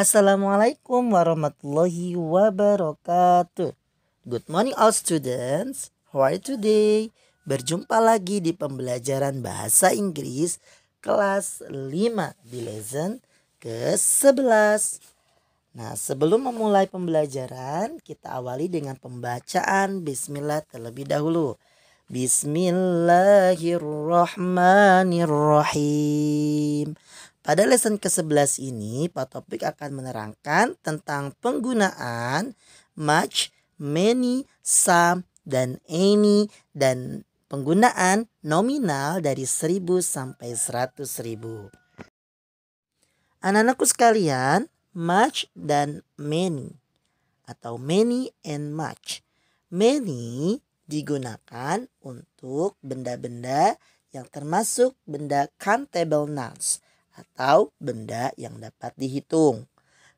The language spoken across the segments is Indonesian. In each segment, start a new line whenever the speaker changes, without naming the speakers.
Assalamualaikum warahmatullahi wabarakatuh. Good morning all students. How are you today? Berjumpa lagi di pembelajaran bahasa Inggris kelas 5 di lesson ke-11. Nah, sebelum memulai pembelajaran, kita awali dengan pembacaan bismillah terlebih dahulu. Bismillahirrahmanirrahim. Pada lesson ke-11 ini, Pak Topik akan menerangkan tentang penggunaan much, many, some, dan any, dan penggunaan nominal dari 1000 sampai 100 ribu. Anak-anakku sekalian, much dan many atau many and much. Many digunakan untuk benda-benda yang termasuk benda countable nouns atau benda yang dapat dihitung.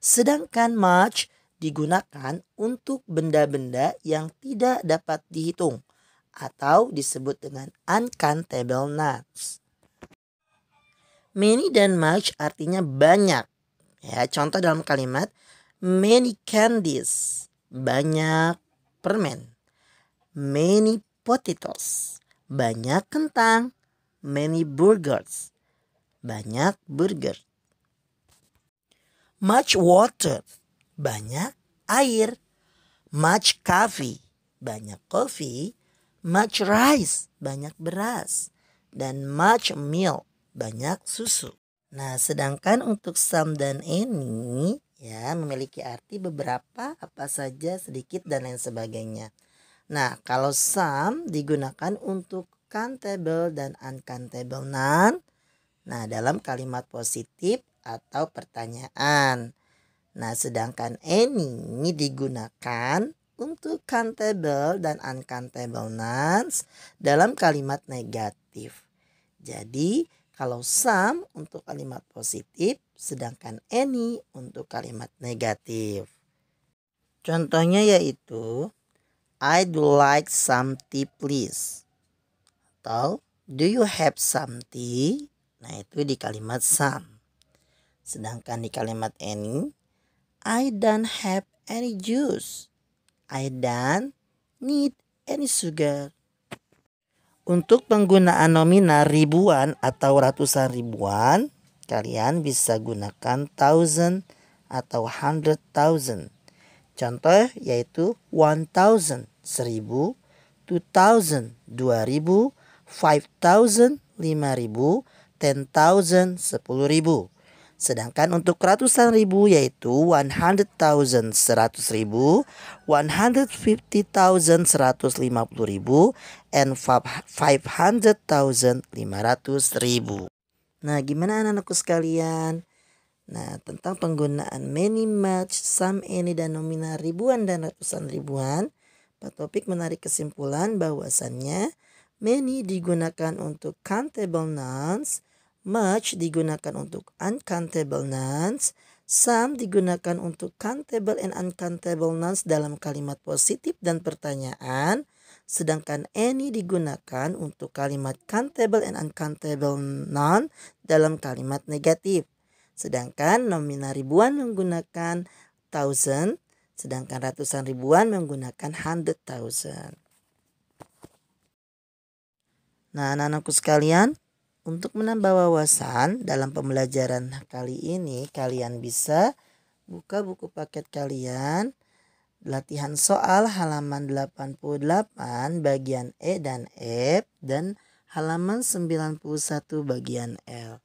Sedangkan much digunakan untuk benda-benda yang tidak dapat dihitung atau disebut dengan uncountable nouns. Many dan much artinya banyak. Ya, contoh dalam kalimat many candies, banyak permen. Many potatoes, banyak kentang. Many burgers, banyak burger. Much water, banyak air. Much coffee, banyak kopi. Much rice, banyak beras. Dan much milk, banyak susu. Nah, sedangkan untuk some dan any ya memiliki arti beberapa, apa saja, sedikit dan lain sebagainya. Nah, kalau some digunakan untuk countable kan dan uncountable noun Nah, dalam kalimat positif atau pertanyaan. Nah, sedangkan any digunakan untuk countable dan uncountable nouns dalam kalimat negatif. Jadi, kalau some untuk kalimat positif, sedangkan any untuk kalimat negatif. Contohnya yaitu I'd like some tea please. Atau do you have some tea? Nah, itu di kalimat some. Sedangkan di kalimat any, I don't have any juice. I don't need any sugar. Untuk penggunaan nominal ribuan atau ratusan ribuan, kalian bisa gunakan thousand atau hundred thousand. Contoh yaitu one thousand, seribu, two thousand, dua ribu, five thousand, lima ribu, ten thousand sepuluh ribu. Sedangkan untuk ratusan ribu yaitu 100,000 seratus ribu, 150,000 puluh ribu, and 500,000 ratus ribu. Nah gimana anak-anakku sekalian? Nah tentang penggunaan many much, sum any, dan nominal ribuan dan ratusan ribuan. Pak Topik menarik kesimpulan bahwasannya many digunakan untuk countable nouns, Much digunakan untuk uncountable nouns. Some digunakan untuk countable and uncountable nouns dalam kalimat positif dan pertanyaan. Sedangkan any digunakan untuk kalimat countable and uncountable noun dalam kalimat negatif. Sedangkan nomina ribuan menggunakan thousand, sedangkan ratusan ribuan menggunakan hundred thousand. Nah, anak-anakku sekalian, untuk menambah wawasan dalam pembelajaran kali ini, kalian bisa buka buku paket kalian latihan soal halaman 88 bagian E dan F dan halaman 91 bagian L.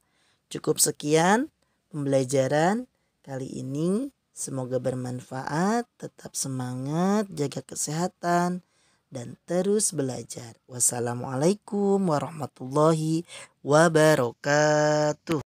Cukup sekian pembelajaran kali ini. Semoga bermanfaat, tetap semangat, jaga kesehatan dan terus belajar. Wassalamualaikum warahmatullahi wabarakatuh.